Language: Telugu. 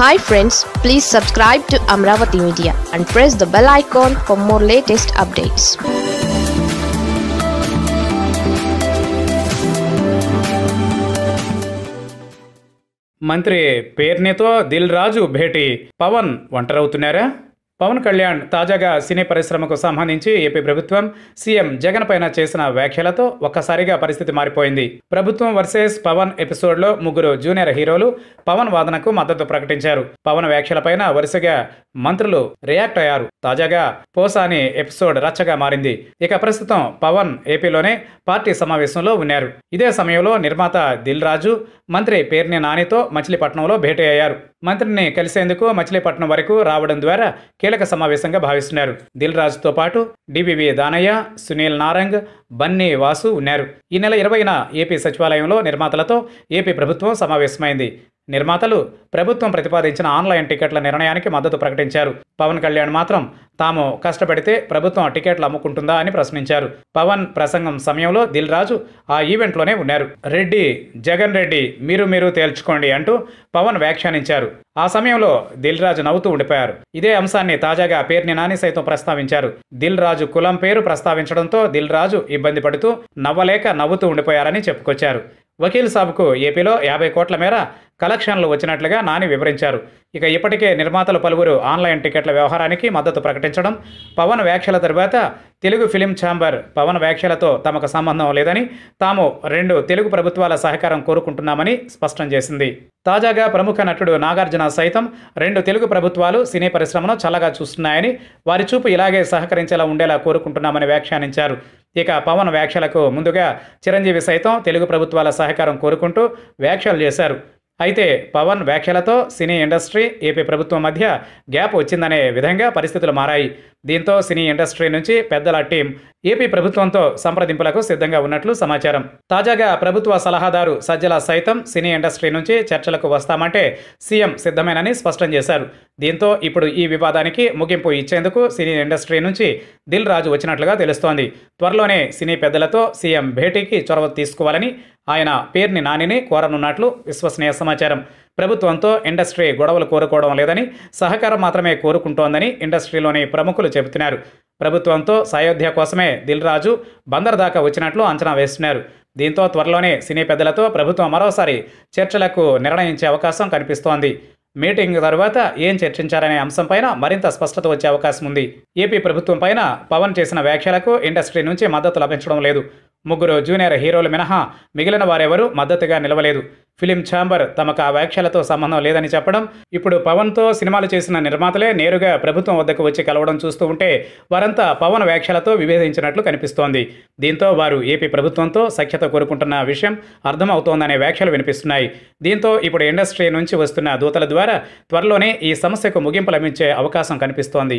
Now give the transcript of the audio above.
hi friends please subscribe to Amaravati media and press the bell icon for more latest updates మంత్రి పేర్నితో దిల్ రాజు భేటీ పవన్ ఒంటరవుతున్నారా పవన్ కళ్యాణ్ తాజాగా సినీ పరిశ్రమకు సంబంధించి ఏపీ ప్రభుత్వం సీఎం జగన్ పైన చేసిన వ్యాఖ్యలతో ఒక్కసారిగా పరిస్థితి మారిపోయింది ప్రభుత్వం వర్సెస్ పవన్ ఎపిసోడ్లో ముగ్గురు జూనియర్ హీరోలు పవన్ వాదనకు మద్దతు ప్రకటించారు పవన్ వ్యాఖ్యలపైన వరుసగా మంత్రులు రియాక్ట్ అయ్యారు తాజాగా పోసాని ఎపిసోడ్ రచ్చగా మారింది ఇక ప్రస్తుతం పవన్ ఏపీలోనే పార్టీ సమావేశంలో ఉన్నారు ఇదే సమయంలో నిర్మాత దిల్ రాజు మంత్రి పేర్ని నానితో మచిలీపట్నంలో భేటీ అయ్యారు మంత్రిని కలిసేందుకు మచిలీపట్నం వరకు రావడం ద్వారా కీలక సమావేశంగా భావిస్తున్నారు దిల్ రాజుతో పాటు డివివి దానయ్య సునీల్ నారంగ్ బన్నీ వాసు ఉన్నారు ఈ నెల ఇరవైన ఏపీ సచివాలయంలో నిర్మాతలతో ఏపీ ప్రభుత్వం సమావేశమైంది నిర్మాతలు ప్రభుత్వం ప్రతిపాదించిన ఆన్లైన్ టికెట్ల నిర్ణయానికి మద్దతు ప్రకటించారు పవన్ కళ్యాణ్ మాత్రం తాము కష్టపడితే ప్రభుత్వం టికెట్లు అమ్ముకుంటుందా అని ప్రశ్నించారు పవన్ ప్రసంగం సమయంలో దిల్ రాజు ఆ ఈవెంట్లోనే ఉన్నారు రెడ్డి జగన్ రెడ్డి మీరు మీరు తేల్చుకోండి అంటూ పవన్ వ్యాఖ్యానించారు ఆ సమయంలో దిల్ రాజు నవ్వుతూ ఉండిపోయారు ఇదే అంశాన్ని తాజాగా పేర్ని నాని సైతం ప్రస్తావించారు దిల్ రాజు కులం పేరు ప్రస్తావించడంతో దిల్ రాజు ఇబ్బంది పడుతూ నవ్వలేక నవ్వుతూ ఉండిపోయారని చెప్పుకొచ్చారు వకీల్ సాబ్కు ఏపీలో యాభై కోట్ల మేర కలెక్షన్లు వచ్చినట్లుగా నాని వివరించారు ఇక ఇప్పటికే నిర్మాతలు పలువురు ఆన్లైన్ టికెట్ల వ్యవహారానికి మద్దతు ప్రకటించడం పవన్ వ్యాఖ్యల తర్వాత తెలుగు ఫిలిం ఛాంబర్ పవన్ వ్యాఖ్యలతో తమకు సంబంధం లేదని తాము రెండు తెలుగు ప్రభుత్వాల సహకారం కోరుకుంటున్నామని స్పష్టం చేసింది తాజాగా ప్రముఖ నటుడు నాగార్జున సైతం రెండు తెలుగు ప్రభుత్వాలు సినీ పరిశ్రమను చల్లగా చూస్తున్నాయని వారి చూపు ఇలాగే సహకరించేలా ఉండేలా కోరుకుంటున్నామని వ్యాఖ్యానించారు ఇక పవన్ వ్యాఖ్యలకు ముందుగా చిరంజీవి సైతం తెలుగు ప్రభుత్వాల సహకారం కోరుకుంటూ వ్యాఖ్యలు చేశారు అయితే పవన్ వ్యాఖ్యలతో సినీ ఇండస్ట్రీ ఏపీ ప్రభుత్వం మధ్య గ్యాప్ వచ్చిందనే విధంగా పరిస్థితులు మారాయి దీంతో సినీ ఇండస్ట్రీ నుంచి పెద్దల టీం ఏపీ ప్రభుత్వంతో సంప్రదింపులకు సిద్ధంగా ఉన్నట్లు సమాచారం తాజాగా ప్రభుత్వ సలహాదారు సజ్జల సైతం సినీ ఇండస్ట్రీ నుంచి చర్చలకు వస్తామంటే సీఎం సిద్ధమేనని స్పష్టం చేశారు దీంతో ఇప్పుడు ఈ వివాదానికి ముగింపు ఇచ్చేందుకు సినీ ఇండస్ట్రీ నుంచి దిల్ రాజు వచ్చినట్లుగా తెలుస్తోంది త్వరలోనే సినీ పెద్దలతో సీఎం భేటీకి చొరవ తీసుకోవాలని ఆయన పేర్ని నానిని కోరనున్నట్లు విశ్వసనీయ సమాచారం ప్రభుత్వంతో ఇండస్ట్రీ గొడవలు కోరుకోవడం లేదని సహకారం మాత్రమే కోరుకుంటోందని ఇండస్ట్రీలోని ప్రముఖులు చెబుతున్నారు ప్రభుత్వంతో సాయోధ్య కోసమే దిల్ రాజు బందర్ దాకా వచ్చినట్లు అంచనా వేస్తున్నారు దీంతో త్వరలోనే సినీ పెద్దలతో ప్రభుత్వం మరోసారి చర్చలకు నిర్ణయించే అవకాశం కనిపిస్తోంది మీటింగ్ తర్వాత ఏం చర్చించారనే అంశంపైన మరింత స్పష్టత వచ్చే అవకాశం ఉంది ఏపీ ప్రభుత్వం పైన పవన్ చేసిన వ్యాఖ్యలకు ఇండస్ట్రీ నుంచి మద్దతు లభించడం లేదు ముగ్గురు జూనియర్ హీరోలు మినహా మిగిలిన వారెవరూ మద్దతుగా నిలవలేదు ఫిలిం ఛాంబర్ తమకు ఆ వ్యాఖ్యలతో సంబంధం లేదని చెప్పడం ఇప్పుడు పవన్తో సినిమాలు చేసిన నిర్మాతలే నేరుగా ప్రభుత్వం వద్దకు వచ్చి కలవడం చూస్తూ ఉంటే వారంతా పవన్ వ్యాఖ్యలతో విభేదించినట్లు కనిపిస్తోంది దీంతో వారు ఏపీ ప్రభుత్వంతో సఖ్యత కోరుకుంటున్న విషయం అర్థమవుతోందనే వ్యాఖ్యలు వినిపిస్తున్నాయి దీంతో ఇప్పుడు ఇండస్ట్రీ నుంచి వస్తున్న దూతల ద్వారా త్వరలోనే ఈ సమస్యకు ముగింపు లభించే అవకాశం కనిపిస్తోంది